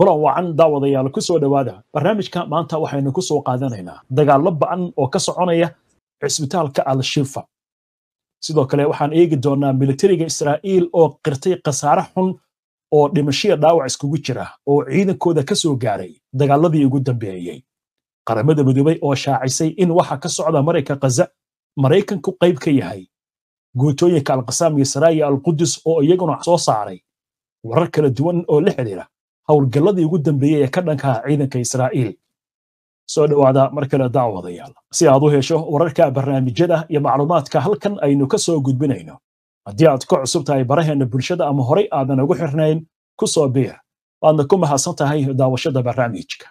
kulan wacan daawadayaal ku soo dhowaada barnaamijka maanta waxaynu ku soo qaadanaynaa dagaallo ba'an oo ka soconaya cisbitaalka al-shifa sidoo kale waxaan eegi doonaa militariga israa'iil oo qirtay khasaare xun oo dhimashiya dhaawac iskugu jira oo ciidankooda ka soo gaaray dagaaladii ugu dambeeyey qaramada midoobay oo shaacisay in waxa ka socda marayka khaza maraykanku qayb ka yahay guutooyinka alqasaam iyo saraya alqudus oo iyaguna soo saaray warar kala duwan oo la xidhiira howlgalladii ugu dambeeyey ee ka dhankaa ciidanka israa'iil soo dhawaada mar kale daawadayaal si aad u hesho wararka barnaamijyada iyo macluumaadka halkan aynu ka soo gudbinayno haddii aad ka cusub tahay baraheenna bulshada ama horey aadan ugu xirnayn ku soo biir waadna ku mahadsan tahay daawashada barnaamijka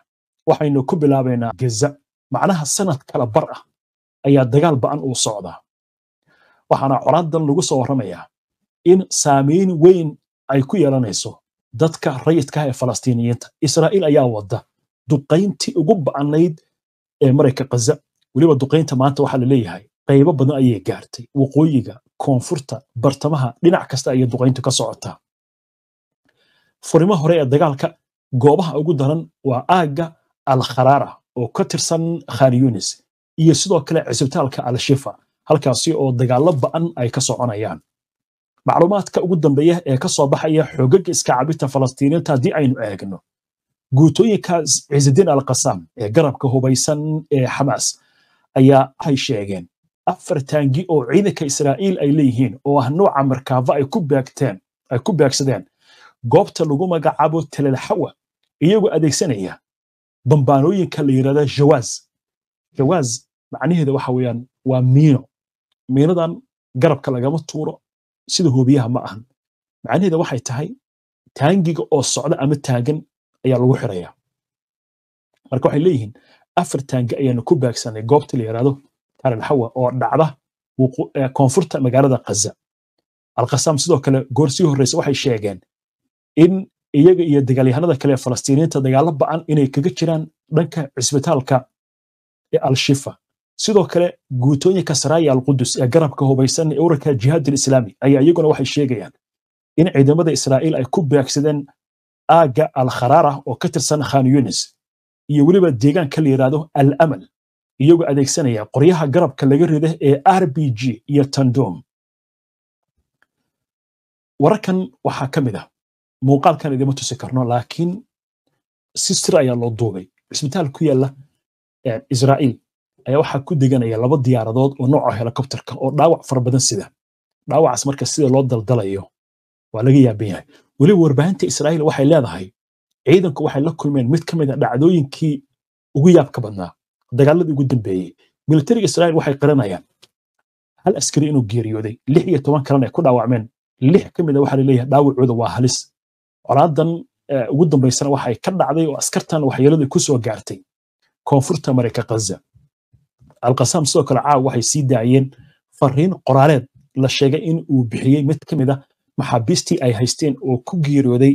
waxaynu ku bilaabaynaa gaza macnaha sanad kala bar ah ayaa dagaal ba'an uu socdaa waxaana coraadan lagu soo warramayaa in saamayn weyn ay ku yeelanayso dadka rayidka ah ee falastiiniyiinta israa'iil ayaa wada duqayntii ugu ba'anayd ee marayka kaza weliba duqaynta maanta waxaa laleeyahay qaybo badan ayay gaartay waqooyiga koonfurta bartamaha dhinac kasta ayay duqayntu ka socotaa furimo hore ee dagaalka goobaha ugu daran waa aagga alkharaara oo ka tirsan khan yunis iyo sidoo kale cisbitaalka alshifa halkaasi oo dagaallo ba'an ay ka soconayaan macluumaadka ugu dambeeya ee ka soo baxaya xoogagga iska cabirta falastiiniinta haddii aynu eegno guutooyinka ciisidiin alkasam ee garabka hubaysan ee xamaas ayaa ay sheegeen afar taangi oo ciidanka israa'iil ay leeyihiin oo ah nuuca markaaba ay ku beegsadeen goobta lagu magacaabo telelxawa iyagoo adeegsanaya bambaanooyinka la yidhahda jawaaz jawaaz macnaheeda waxa weeyaan waa miino miinadan garabka lagama tuuro sida hubiyaha ma ahan macnaheeda waxay tahay taangiga oo socda ama taagan ayaa lagu xiraya marka waxay leeyihiin afar taangi ayaanu ku baagsanay goobta la yidhaahdo taral oo dhacda koonfurta magaalada khaza alkhasaam sidoo kale goor sii horreysa waxay sheegeen in iyaga iyo dagaalyahanada kale ee falastiiniyiinta dagaalo ba'an inay kaga jiraan dhanka cisbitaalka ee alshifa sidoo kale guutooyinka saraaya alqudus ee garabka hubaysan ee urarka jihaadul islaami ayaa iyaguna waxay sheegayaan in ciidamada israa'iil ay ku beegsadeen aagga alkharaara oo ka tirsan khan yunis iyo weliba deegaanka la yidhaahdo al amal iyagoo adeegsanaya qoryaha garabka laga rida ee r b g iyo tandoom wararkan waxaa ka mid ah muuqaalkan idima tusi karno laakiin si sir ah ayaa loo duubay cisbitaal ku yaala eh, israa'iil ayaa waxaa ku deganaya laba diyaaradood oo nooca helicopterka oo dhaawac fara badan sida dhaawacaas marka sida loo daldalayo waa laga yaaban yahay weliba warbaahinta israa'iil waxay leedahay ciidanku waxay la kulmeen mid ka mid a ah dhacdooyinkii ugu yaabka badnaa dagaaladii ugu dambeeyey militariga israa'iil waxay qiranayaan hal askari inuu geeriyooday lix iyo toban kalena ay ku dhaawacmeen lix ka mid ah waxaa laleeyahay dhaawacooda waa halis colaadan eh, ugu dambaysana waxay ka dhacday oo askartan waxyeelada ku gaartay koonfurta mareyka khaza alkasaam sidoo kale caawa waxay sii daaciyeen fariin qoraaleed la sheegay in uu bixiyey mid ka mid a ah maxaabiistii ay haysteen oo ku geeriyooday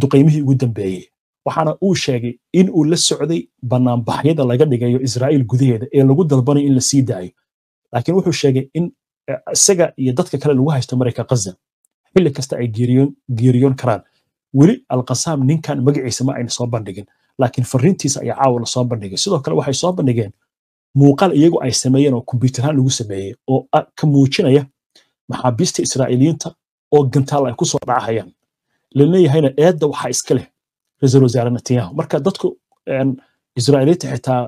duqaymihii ugu dambeeyey waxaana uu sheegay in uu la socday banaanbaxyada laga dhigayo israa'iil gudaheeda ee lagu dalbanayo in la sii daayo laakiin wuxuu sheegay in e, isaga iyo dadka kale lagu haysto mareyka khaza xilli kasta ay geeriyoon karaan weli alkasaam ninkan magaciisa ma ayna soo bandhigin laakiin fariintiisa ayaa caawa lasoo soo bandhigay sidoo kale waxay soo bandhigeen muuqaal iyagu ay sameeyeen oo kombyuutarahaan lagu sameeyey oo ka muujinaya maxaabiista israa'iiliyiinta oo gantaal ay ku soo dhacahayaan laleeyahayna eedda waxaa iska leh ra-iisul wasaare netanyahu marka dadku israa'iiliyiinta xitaa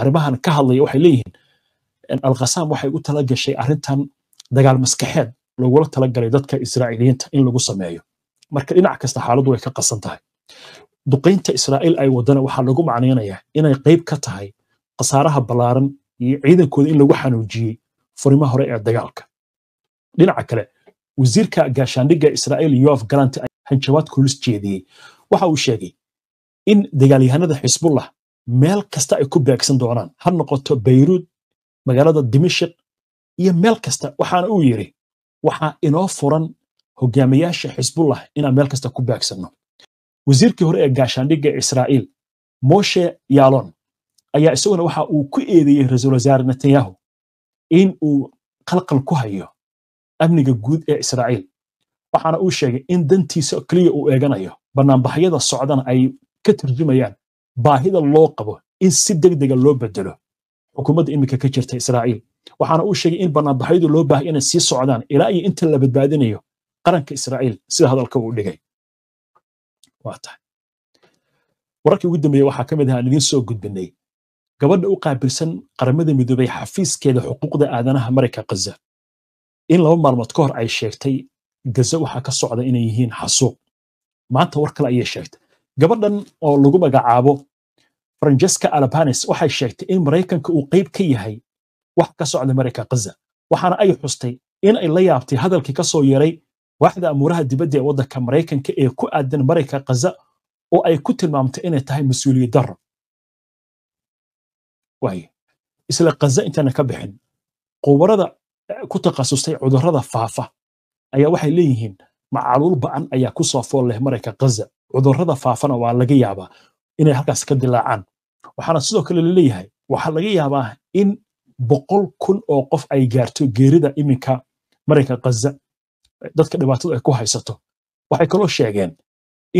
arrimahan ka hadlaya waxay leeyihiin alkhasaam waxay u tala arrintan dagaal maskaxeed lagula tala dadka israa'iiliyiinta in lagu sameeyo marka dhinac kasta xaaladdu way ka qasan tahay duqaynta israa'iil ay wadana waxaa lagu macnaynayaa inay qayb ka tahay khasaaraha ballaaran iyo ciidankooda in lagu xanuujiyey furimaha hore ee dagaalka dhinaca kale wasiirka gaashaandhigga israa'iil yoaf galant hanjabaad kulis jeediyey waxa uu sheegay in dagaalyahanada xisbullah meel kasta ay ku beegsan doonaan ha noqoto bayruud magaalada dimashik iyo meel kasta waxaana uu yidhi waxaa inoo furan hogaamiyaasha xisbullah inaan meel kasta ku beegsanno wasiirkii hore ee gaashaandhigga israa'iil moshe yalon ayaa isaguna waxa uu ku eedeeyey ra-iisul wasaare netanyahu in uu qalqal ku hayo amniga guud ee israa'iil waxaana uu sheegay in dantiisa keliya uu eeganayo bannaanbaxyada socdana ay ka turjumayaan baahida loo qabo in si degdega ah loo bedelo xukuumadda iminka ka jirta israa'iil waxaana uu sheegay in bannaanbaxyadu loo baahay inay sii socdaan ilaa iyo inta la badbaadinayo qaranka israa'iil sida hadalka uu dhigay wararkii ugu dambeeye waxaa ka mid ahaa idiin soo gudbinay gabadha u qaabilsan qaramada midoobay xafiiskeeda xuquuqda aadanaha marayka ghaza in laba maalmood ka hor ay sheegtay gaza waxaa ka socda inay yihiin xasuuq maanta war kale ayay sheegtay gabadhan oo lagu magacaabo francesca albanes waxay sheegtay in maraykanka uu qayb ka yahay wax ka socda marayka ghaza waxaana ay xustay in ay la yaabtay hadalkii kasoo soo yeeray waaxda amuuraha dibadda ee waddanka maraykanka ee ku aadan marayka ghaza oo ay ku tilmaamtay inay tahay mas-uuliyad darro waayo isla kaza intaana ka bixin qubarada ku takhasustay cudurada faafa ayaa waxay leeyihiin macaluul ba'an ayaa ku soo fool leh marayka khaza cudurrada faafana waa laga yaabaa inay halkaas ka dilaacaan waxaana sidoo kale laleeyahay waxaa laga yaabaa in boqol kun oo qof ay gaarto geerida iminka marayka khaza dadka dhibaatada ay ku haysato waxay kaloo sheegeen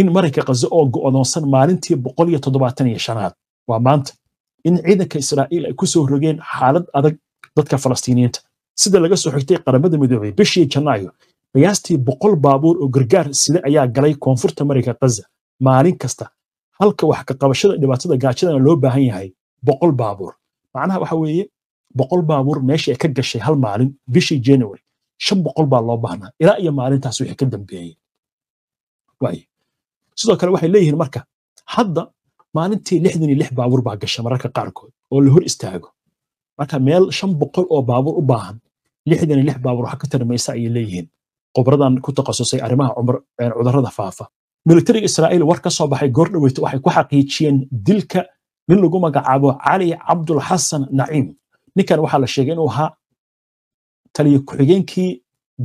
in marayka khaza oo go'doonsan maalintii boqol iyo toddobaatan iyo shanaad waa maanta in ciidanka israa'iil ay kusoo rogeen xaalad adag dadka falastiiniyiinta sida laga soo xigtay qaramada midoobey bishii janaayo qiyaastii boqol baabuur oo gargaar sida ayaa galay koonfurta mareyka kaza maalin kasta halka wax ka qabashada dhibaatada gaajadana loo baahan yahay boqol baabuur macnaha waxa weeye boqol baabuur meesha ay ka gashay hal maalin bishii january shan boqol baa loo baahnaa ilaa iyo maalintaas wixii ka dambeeyey sidoo kale waxay leeyihiin marka hadda maalintii lixdan iyo lix baabuur baa gasha mararka qaarkood oo la hor istaago marka meel shan boqol oo baabuur u baahan lixdan iyo lix baabuur waxa ka tarmaysa ayay leeyihiin khubaradan ku takhasusay arrimaha cudurrada faafa militariga israa'iil war ka soo baxay goor dhoweyta waxay ku xaqiijiyeen dilka nin lagu magacaabo cali cabdul xasan naciim ninkan waxaa la sheegay inuu ahaa taliyo ku-xigeenkii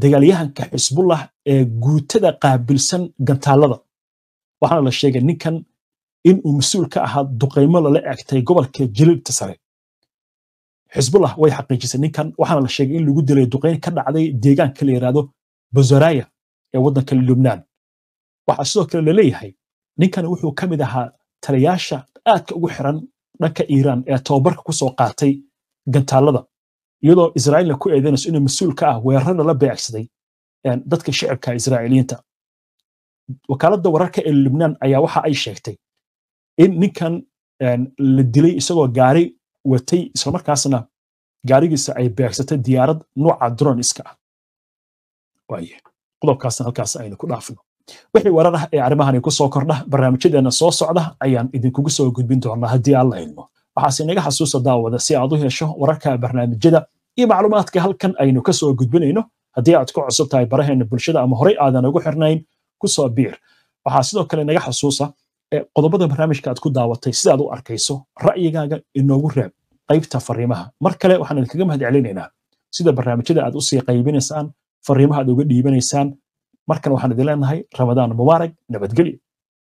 dagaalyahanka xisbullah ee guutada qaabilsan gantaalada waxaana la sheegay ninkan inuu mas-uul ka ahaa duqaymo lala egtay gobolka jaliirta sare xisbullah way xaqiijisay ninkan waxaana la sheegay in lagu dilay duqayn ka dhacday deegaanka la yidhaahdo bazaraya ee waddanka lubnaan waxaa sidoo kale la ninkan wuxuu ka mid ahaa taliyaasha aadka ugu xiran dhanka iiraan ee tababarka ku qaatay gantaallada iyadoo israa'iilna ku eedeynayso inuu mas-uul ka ah weerar lala beecsaday dadka shicibka israa'iiliyiinta wakaaladda wararka ee lubnaan ayaa waxa ay sheegtay in ninkan la dilay isagoo gaari watay islamarkaasna gaarigiisa ay beegsatay diyaarad nuuca droniska ah qodobkaasna halkaas aynu ku dhaafno wixii warar ah ee arrimahani ku kordha barnaamijyadeena soo socda ayaan idinkugu soo gudbin doonaa haddii alla ilmo waxaase inaga xasuusa daawada si aad u hesho wararka barnaamijyada iyo macluumaadka halkan aynu kasoo gudbinayno haddii aad ku cusub tahay baraheena bulshada ama horey aadan ugu xirnayn ku biir waxaa sidoo kale inaga xasuusa E, qodobada barnaamijka aad ku daawatay sidaad u arkayso ra'yigaaga inoogu reeb qaybta fariimaha mar kale waxaan idinkaga mahad celinaynaa sida barnaamijyada aad usii qaybinaysaan fariimaha aad uga dhiibanaysaan markan waxaan idin leenahay ramadaan mubaarak nabadgelyo